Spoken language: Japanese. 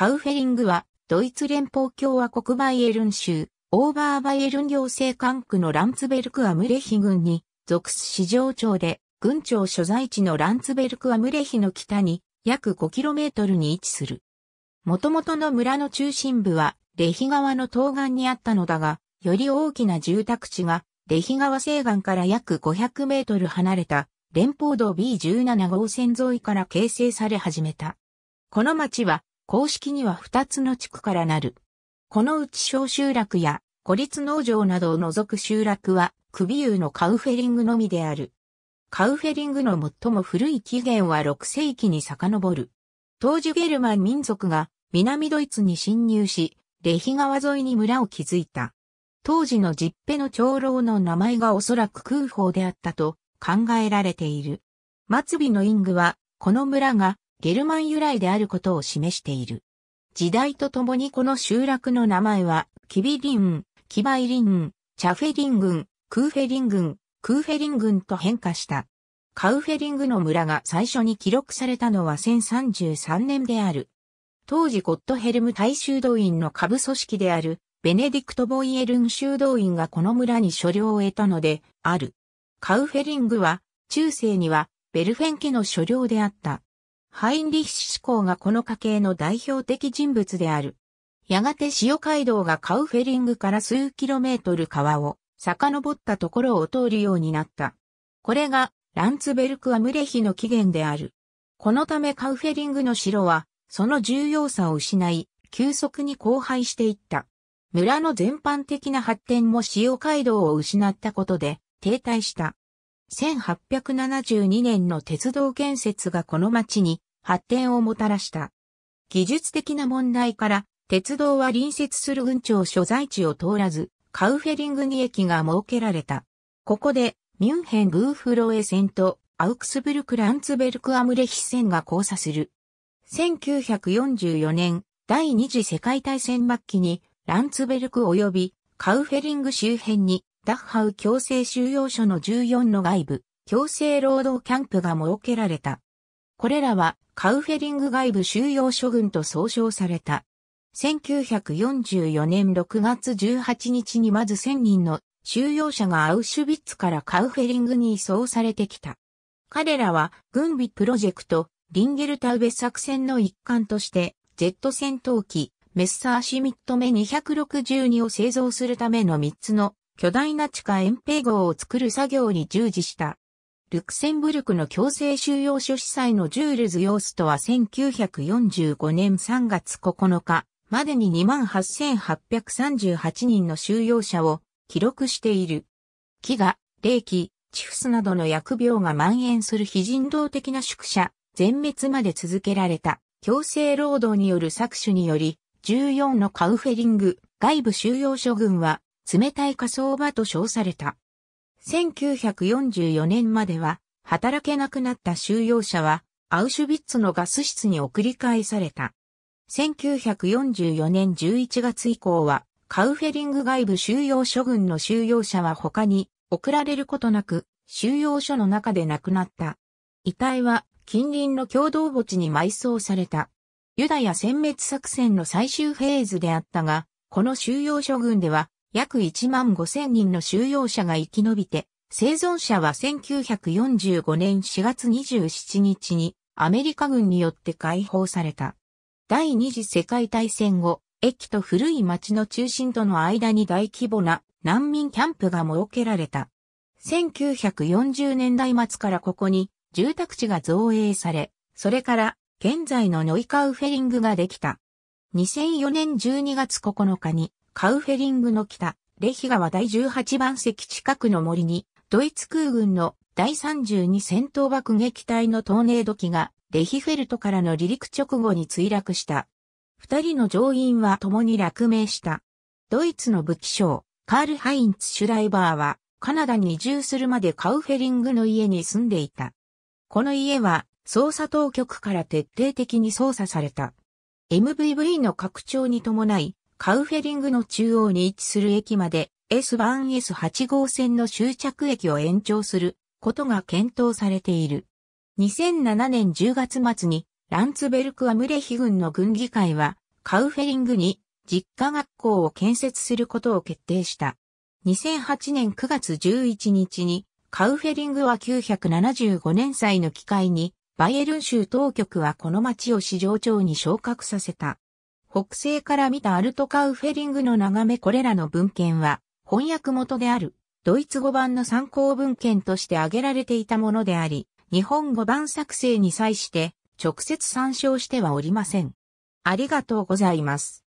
カウフェリングは、ドイツ連邦共和国バイエルン州、オーバーバイエルン行政管区のランツベルクアムレヒ郡に、属す市場町で、郡庁所在地のランツベルクアムレヒの北に、約 5km に位置する。元々の村の中心部は、レヒ川の東岸にあったのだが、より大きな住宅地が、レヒ川西岸から約500メートル離れた、連邦道 B17 号線沿いから形成され始めた。この町は、公式には2つの地区からなる。このうち小集落や孤立農場などを除く集落は、首湯のカウフェリングのみである。カウフェリングの最も古い起源は6世紀に遡る。当時ゲルマン民族が南ドイツに侵入し、レヒ川沿いに村を築いた。当時のジッペの長老の名前がおそらく空砲であったと考えられている。末尾のイングは、この村がゲルマン由来であることを示している。時代とともにこの集落の名前は、キビリン、キバイリン、チャフェリン群、クーフェリン群、クーフェリン群と変化した。カウフェリングの村が最初に記録されたのは1033年である。当時ゴッドヘルム大修道院の下部組織である、ベネディクト・ボイエルン修道院がこの村に所領を得たので、ある。カウフェリングは、中世には、ベルフェン家の所領であった。ハインリッシュ思考がこの家系の代表的人物である。やがて塩街道がカウフェリングから数キロメートル川を遡ったところを通るようになった。これがランツベルク・アムレヒの起源である。このためカウフェリングの城はその重要さを失い、急速に荒廃していった。村の全般的な発展も塩街道を失ったことで停滞した。1872年の鉄道建設がこの町に発展をもたらした。技術的な問題から、鉄道は隣接する郡庁所在地を通らず、カウフェリングに駅が設けられた。ここで、ミュンヘングーフロエ線とアウクスブルク・ランツベルク・アムレヒ線が交差する。1944年、第二次世界大戦末期に、ランツベルク及びカウフェリング周辺にダッハウ強制収容所の14の外部、強制労働キャンプが設けられた。これらはカウフェリング外部収容所群と総称された。1944年6月18日にまず1000人の収容者がアウシュビッツからカウフェリングに移送されてきた。彼らは軍備プロジェクト、リンゲルタウベ作戦の一環として、Z 戦闘機、メッサーシミット目262を製造するための3つの巨大な地下隠平号を作る作業に従事した。ルクセンブルクの強制収容所司祭のジュールズ・ヨーストは1945年3月9日までに28,838人の収容者を記録している。飢餓、霊気、チフスなどの薬病が蔓延する非人道的な宿舎、全滅まで続けられた強制労働による搾取により、14のカウフェリング、外部収容所群は冷たい火葬場と称された。1944年までは、働けなくなった収容者は、アウシュビッツのガス室に送り返された。1944年11月以降は、カウフェリング外部収容所群の収容者は他に送られることなく、収容所の中で亡くなった。遺体は近隣の共同墓地に埋葬された。ユダヤ殲滅作戦の最終フェーズであったが、この収容所群では約1万5千人の収容者が生き延びて、生存者は1945年4月27日にアメリカ軍によって解放された。第二次世界大戦後、駅と古い町の中心との間に大規模な難民キャンプが設けられた。1940年代末からここに住宅地が造営され、それから現在のノイカウフェリングができた。2004年12月9日にカウフェリングの北、レヒ川第18番席近くの森に、ドイツ空軍の第32戦闘爆撃隊のトーネード機が、レヒフェルトからの離陸直後に墜落した。二人の乗員は共に落命した。ドイツの武器商、カール・ハインツ・シュライバーは、カナダに移住するまでカウフェリングの家に住んでいた。この家は、捜査当局から徹底的に捜査された。MVV の拡張に伴い、カウフェリングの中央に位置する駅まで S1S8 号線の終着駅を延長することが検討されている。2007年10月末にランツベルクアムレヒ軍の軍議会はカウフェリングに実家学校を建設することを決定した。2008年9月11日にカウフェリングは975年祭の機会にバイエルン州当局はこの町を市場長に昇格させた。北西から見たアルトカウフェリングの眺めこれらの文献は翻訳元であるドイツ語版の参考文献として挙げられていたものであり、日本語版作成に際して直接参照してはおりません。ありがとうございます。